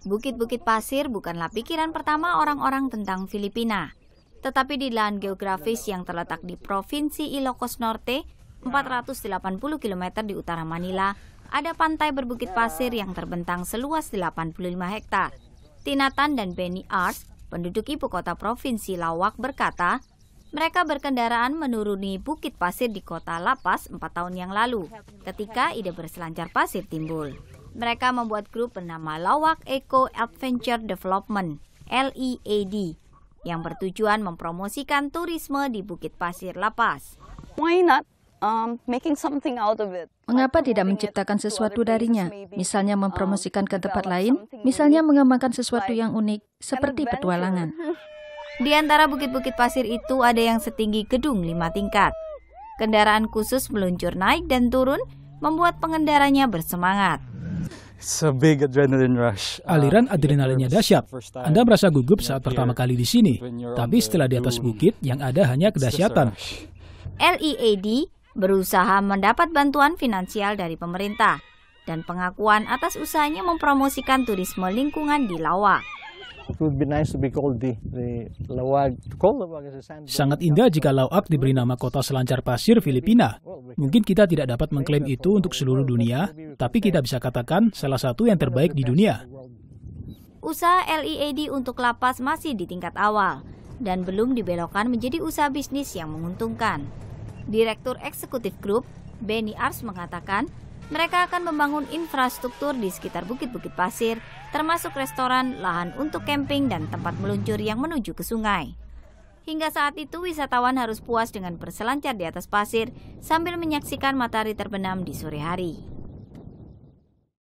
Bukit-bukit pasir bukanlah pikiran pertama orang-orang tentang Filipina. Tetapi di lahan geografis yang terletak di Provinsi Ilocos Norte, 480 km di utara Manila, ada pantai berbukit pasir yang terbentang seluas 85 hektar. Tinatan dan Benny Ars, penduduk ibu kota Provinsi Lawak berkata, mereka berkendaraan menuruni bukit pasir di kota Lapas 4 tahun yang lalu, ketika ide berselancar pasir timbul mereka membuat grup bernama Lawak Eco Adventure Development (LEAD) yang bertujuan mempromosikan turisme di Bukit Pasir Lapas. Why not um, making something out of it. Mengapa tidak menciptakan sesuatu darinya? Misalnya mempromosikan ke tempat lain, misalnya mengembangkan sesuatu yang unik seperti petualangan. Di antara bukit-bukit pasir itu ada yang setinggi gedung lima tingkat. Kendaraan khusus meluncur naik dan turun membuat pengendaranya bersemangat big adrenaline rush. Uh, Aliran adrenalinnya dahsyat. Anda merasa gugup saat pertama kali di sini, tapi setelah di atas bukit yang ada hanya kedahsyatan. LEAD berusaha mendapat bantuan finansial dari pemerintah dan pengakuan atas usahanya mempromosikan turisme lingkungan di Lawa. Sangat indah jika Lauak diberi nama kota selancar pasir Filipina. Mungkin kita tidak dapat mengklaim itu untuk seluruh dunia, tapi kita bisa katakan salah satu yang terbaik di dunia. Usaha LEAD untuk lapas masih di tingkat awal dan belum dibelokkan menjadi usaha bisnis yang menguntungkan. Direktur Eksekutif Grup, Benny Ars mengatakan, mereka akan membangun infrastruktur di sekitar bukit-bukit pasir, termasuk restoran, lahan untuk camping, dan tempat meluncur yang menuju ke sungai. Hingga saat itu, wisatawan harus puas dengan berselancar di atas pasir sambil menyaksikan matahari terbenam di sore hari.